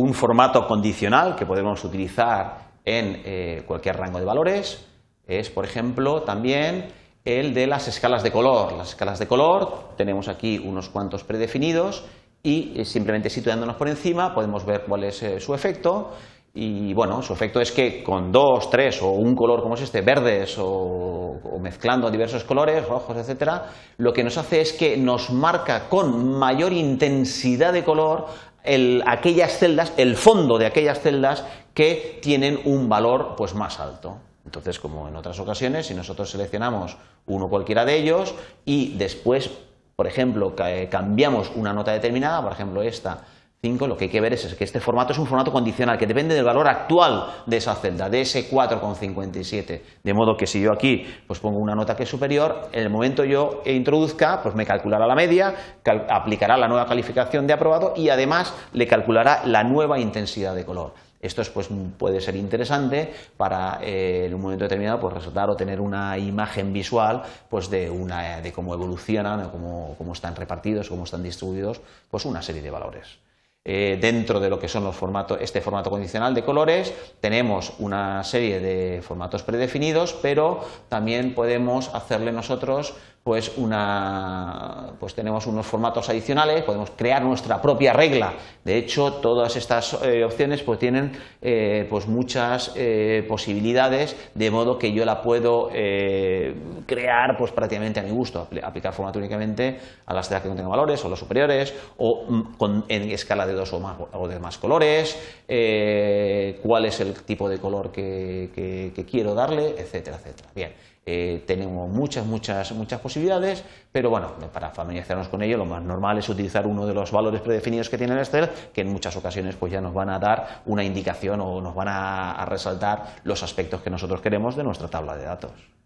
un formato condicional que podemos utilizar en eh, cualquier rango de valores es, por ejemplo, también el de las escalas de color. Las escalas de color tenemos aquí unos cuantos predefinidos y eh, simplemente situándonos por encima podemos ver cuál es eh, su efecto. Y bueno, su efecto es que con dos, tres o un color como es este, verdes o, o mezclando diversos colores, rojos, etcétera, lo que nos hace es que nos marca con mayor intensidad de color aquellas celdas, el fondo de aquellas celdas que tienen un valor pues, más alto. Entonces, como en otras ocasiones, si nosotros seleccionamos uno cualquiera de ellos y después, por ejemplo, eh, cambiamos una nota determinada, por ejemplo, esta lo que hay que ver es que este formato es un formato condicional que depende del valor actual de esa celda, de ese 4,57. De modo que si yo aquí pues pongo una nota que es superior, en el momento yo introduzca, pues me calculará la media, aplicará la nueva calificación de aprobado y además le calculará la nueva intensidad de color. Esto pues, puede ser interesante para eh, en un momento determinado pues, resaltar o tener una imagen visual pues, de, una, de cómo evolucionan, o cómo, cómo están repartidos, cómo están distribuidos pues, una serie de valores. Eh, dentro de lo que son los formatos, este formato condicional de colores, tenemos una serie de formatos predefinidos, pero también podemos hacerle nosotros pues, una, pues tenemos unos formatos adicionales, podemos crear nuestra propia regla. De hecho, todas estas eh, opciones pues tienen eh, pues muchas eh, posibilidades, de modo que yo la puedo crear pues prácticamente a mi gusto, aplicar formato únicamente a las que tengo valores o los superiores o mm, con, en escala de dos o más, o de más colores cuál es el tipo de color que, quiero darle, etcétera, etcétera. Bien, eh, tenemos muchas, muchas, muchas posibilidades, pero bueno, para familiarizarnos con ello, lo más normal es utilizar uno de los valores predefinidos que tiene el Excel, que en muchas ocasiones pues, ya nos van a dar una indicación o nos van a resaltar los aspectos que nosotros queremos de nuestra tabla de datos.